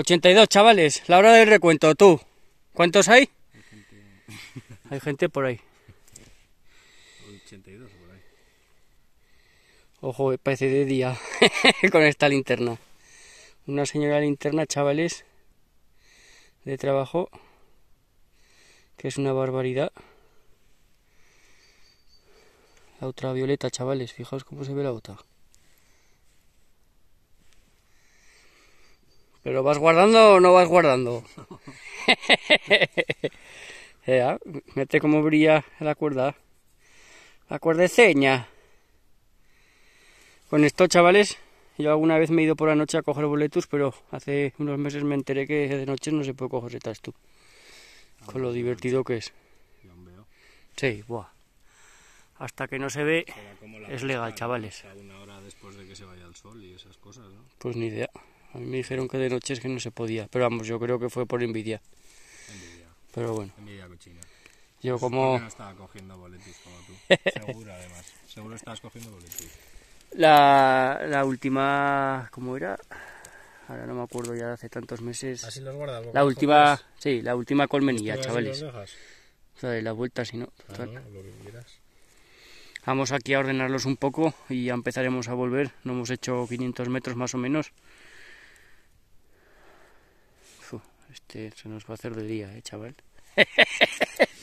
82, chavales. La hora del recuento, tú. ¿Cuántos hay? Hay gente, por ahí. 82 por ahí. Ojo, eh, parece de día con esta linterna. Una señora linterna, chavales, de trabajo, que es una barbaridad. La otra violeta, chavales, fijaos cómo se ve la otra. ¿Pero vas guardando o no vas guardando? mete como brilla la cuerda. La cuerda seña Con esto, chavales, yo alguna vez me he ido por la noche a coger boletos, pero hace unos meses me enteré que de noche no se puede coger setas tú. Con lo divertido que es. Sí, buah. Hasta que no se ve, es legal, chavales. Una hora después de que se vaya sol y esas cosas, Pues ni idea. A mí me dijeron que de noche es que no se podía, pero vamos, yo creo que fue por envidia. Envidia. Pero bueno. Envidia cochina. Yo como... No estaba cogiendo boletis como tú. Seguro Seguro estabas cogiendo boletis. La, la última... ¿Cómo era? Ahora no me acuerdo ya hace tantos meses. Así los guardas. La última... Sí, la última colmenilla, chavales. O sea, de la vuelta, si no. Vamos aquí a ordenarlos un poco y ya empezaremos a volver. No hemos hecho 500 metros más o menos. Este se nos va a hacer de día, eh, chaval.